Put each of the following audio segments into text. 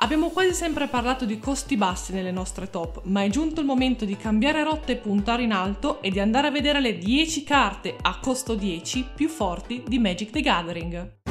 Abbiamo quasi sempre parlato di costi bassi nelle nostre top, ma è giunto il momento di cambiare rotta e puntare in alto e di andare a vedere le 10 carte a costo 10 più forti di Magic the Gathering.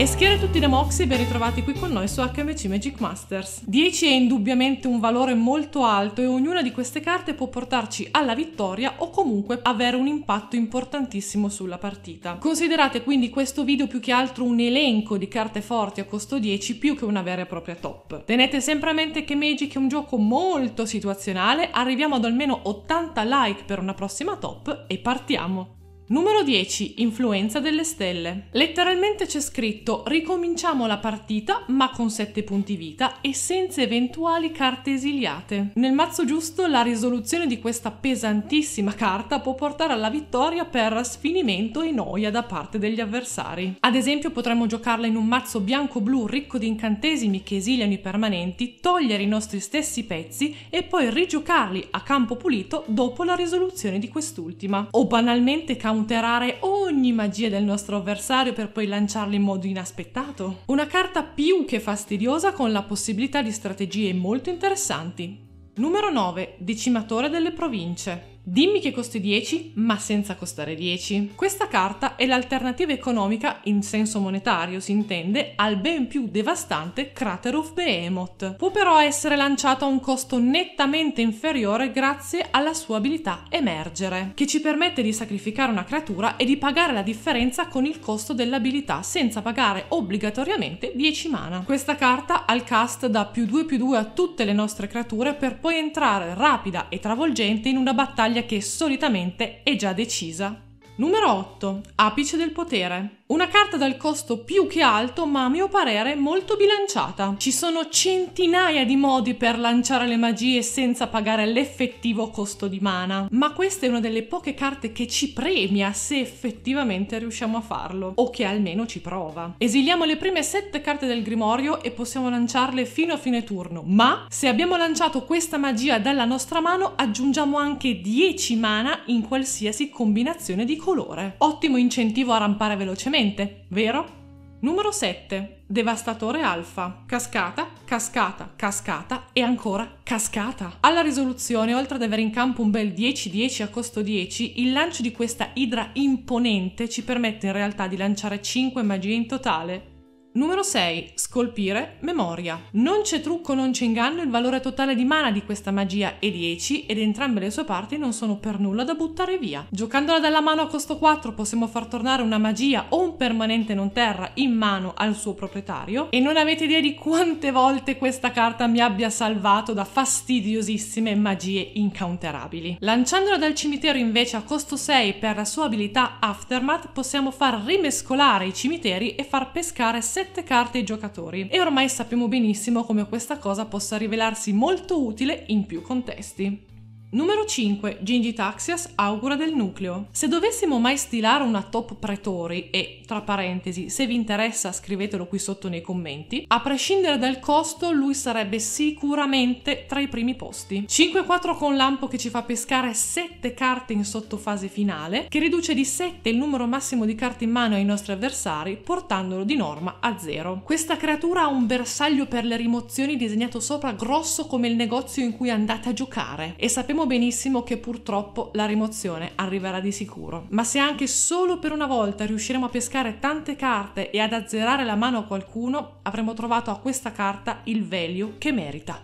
E schiere tutti da Moxie e ben ritrovati qui con noi su HMC Magic Masters. 10 è indubbiamente un valore molto alto e ognuna di queste carte può portarci alla vittoria o comunque avere un impatto importantissimo sulla partita. Considerate quindi questo video più che altro un elenco di carte forti a costo 10 più che una vera e propria top. Tenete sempre a mente che Magic è un gioco molto situazionale, arriviamo ad almeno 80 like per una prossima top e partiamo! Numero 10. Influenza delle stelle. Letteralmente c'è scritto ricominciamo la partita ma con 7 punti vita e senza eventuali carte esiliate. Nel mazzo giusto la risoluzione di questa pesantissima carta può portare alla vittoria per sfinimento e noia da parte degli avversari. Ad esempio potremmo giocarla in un mazzo bianco-blu ricco di incantesimi che esiliano i permanenti, togliere i nostri stessi pezzi e poi rigiocarli a campo pulito dopo la risoluzione di quest'ultima. O banalmente counter counterare ogni magia del nostro avversario per poi lanciarli in modo inaspettato. Una carta più che fastidiosa con la possibilità di strategie molto interessanti. Numero 9. Decimatore delle province. Dimmi che costi 10, ma senza costare 10. Questa carta è l'alternativa economica in senso monetario, si intende, al ben più devastante Crater of Behemoth. Può però essere lanciato a un costo nettamente inferiore grazie alla sua abilità Emergere, che ci permette di sacrificare una creatura e di pagare la differenza con il costo dell'abilità senza pagare obbligatoriamente 10 mana. Questa carta al cast dà più 2 più 2 a tutte le nostre creature per poi entrare rapida e travolgente in una battaglia battaglia che solitamente è già decisa. Numero 8. Apice del potere. Una carta dal costo più che alto, ma a mio parere molto bilanciata. Ci sono centinaia di modi per lanciare le magie senza pagare l'effettivo costo di mana, ma questa è una delle poche carte che ci premia se effettivamente riusciamo a farlo, o che almeno ci prova. Esiliamo le prime sette carte del grimorio e possiamo lanciarle fino a fine turno, ma se abbiamo lanciato questa magia dalla nostra mano aggiungiamo anche 10 mana in qualsiasi combinazione di colore. Ottimo incentivo a rampare velocemente recentemente, vero? Numero 7. Devastatore Alfa. Cascata, cascata, cascata e ancora cascata. Alla risoluzione, oltre ad avere in campo un bel 10-10 a costo 10, il lancio di questa idra imponente ci permette in realtà di lanciare 5 magie in totale. Numero 6. Scolpire memoria. Non c'è trucco, non c'è inganno, il valore totale di mana di questa magia è 10 ed entrambe le sue parti non sono per nulla da buttare via. Giocandola dalla mano a costo 4 possiamo far tornare una magia o un permanente non terra in mano al suo proprietario e non avete idea di quante volte questa carta mi abbia salvato da fastidiosissime magie incounterabili. Lanciandola dal cimitero invece a costo 6 per la sua abilità Aftermath possiamo far rimescolare i cimiteri e far pescare 7 7 carte ai giocatori e ormai sappiamo benissimo come questa cosa possa rivelarsi molto utile in più contesti. Numero 5. Gingitaxias, augura del nucleo. Se dovessimo mai stilare una top pretori, e tra parentesi, se vi interessa scrivetelo qui sotto nei commenti, a prescindere dal costo lui sarebbe sicuramente tra i primi posti. 5-4 con lampo che ci fa pescare 7 carte in sottofase finale, che riduce di 7 il numero massimo di carte in mano ai nostri avversari, portandolo di norma a 0. Questa creatura ha un bersaglio per le rimozioni disegnato sopra grosso come il negozio in cui andate a giocare e sappiamo Sappiamo benissimo che purtroppo la rimozione arriverà di sicuro, ma se anche solo per una volta riusciremo a pescare tante carte e ad azzerare la mano a qualcuno, avremo trovato a questa carta il value che merita.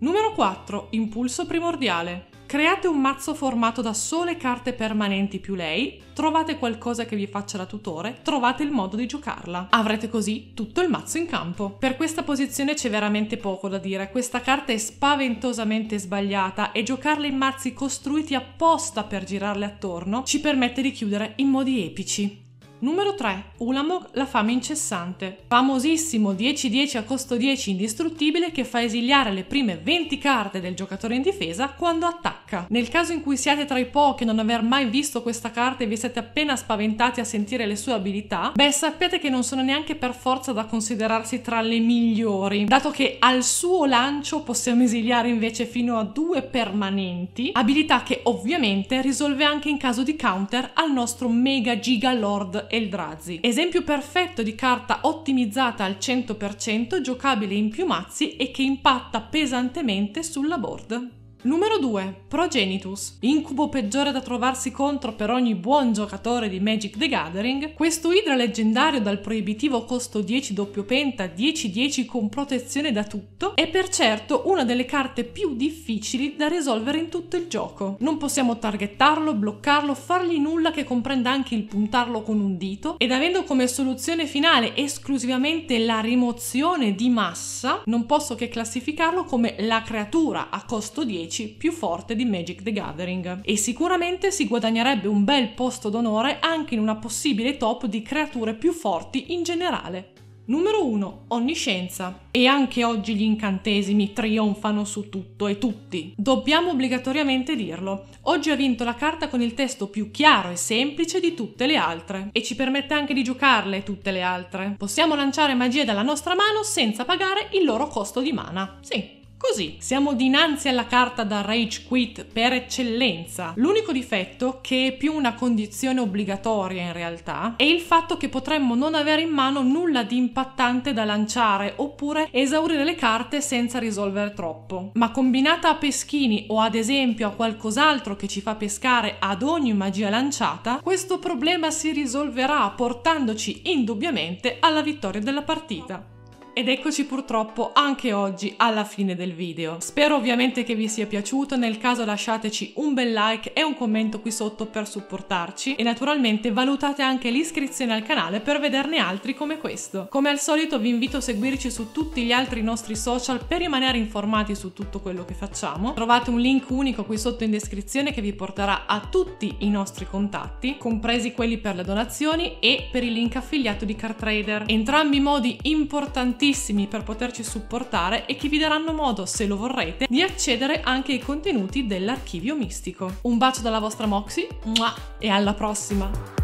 Numero 4. Impulso primordiale. Create un mazzo formato da sole carte permanenti più lei, trovate qualcosa che vi faccia da tutore, trovate il modo di giocarla. Avrete così tutto il mazzo in campo. Per questa posizione c'è veramente poco da dire, questa carta è spaventosamente sbagliata e giocarla in mazzi costruiti apposta per girarle attorno ci permette di chiudere in modi epici. Numero 3. Ulamog, la fame incessante. Famosissimo 10-10 a costo 10 indistruttibile che fa esiliare le prime 20 carte del giocatore in difesa quando attacca. Nel caso in cui siate tra i pochi a non aver mai visto questa carta e vi siete appena spaventati a sentire le sue abilità, beh sappiate che non sono neanche per forza da considerarsi tra le migliori, dato che al suo lancio possiamo esiliare invece fino a due permanenti, abilità che ovviamente risolve anche in caso di counter al nostro mega giga lord e il Eldrazi. Esempio perfetto di carta ottimizzata al 100%, giocabile in più mazzi e che impatta pesantemente sulla board. Numero 2. Progenitus. Incubo peggiore da trovarsi contro per ogni buon giocatore di Magic the Gathering, questo idra leggendario dal proibitivo costo 10 doppio penta 10-10 con protezione da tutto è per certo una delle carte più difficili da risolvere in tutto il gioco. Non possiamo targettarlo, bloccarlo, fargli nulla che comprenda anche il puntarlo con un dito ed avendo come soluzione finale esclusivamente la rimozione di massa, non posso che classificarlo come la creatura a costo 10 amici più forte di Magic the Gathering e sicuramente si guadagnerebbe un bel posto d'onore anche in una possibile top di creature più forti in generale. Numero 1. Onniscienza. E anche oggi gli incantesimi trionfano su tutto e tutti. Dobbiamo obbligatoriamente dirlo. Oggi ha vinto la carta con il testo più chiaro e semplice di tutte le altre. E ci permette anche di giocarle tutte le altre. Possiamo lanciare magie dalla nostra mano senza pagare il loro costo di mana. Sì, Così, siamo dinanzi alla carta da rage quit per eccellenza. L'unico difetto, che è più una condizione obbligatoria in realtà, è il fatto che potremmo non avere in mano nulla di impattante da lanciare oppure esaurire le carte senza risolvere troppo. Ma combinata a peschini o ad esempio a qualcos'altro che ci fa pescare ad ogni magia lanciata, questo problema si risolverà portandoci indubbiamente alla vittoria della partita ed eccoci purtroppo anche oggi alla fine del video. Spero ovviamente che vi sia piaciuto, nel caso lasciateci un bel like e un commento qui sotto per supportarci e naturalmente valutate anche l'iscrizione al canale per vederne altri come questo. Come al solito vi invito a seguirci su tutti gli altri nostri social per rimanere informati su tutto quello che facciamo. Trovate un link unico qui sotto in descrizione che vi porterà a tutti i nostri contatti, compresi quelli per le donazioni e per il link affiliato di Cartrader. Entrambi modi importantissimi tantissimi per poterci supportare e che vi daranno modo, se lo vorrete, di accedere anche ai contenuti dell'archivio mistico. Un bacio dalla vostra Moxie e alla prossima!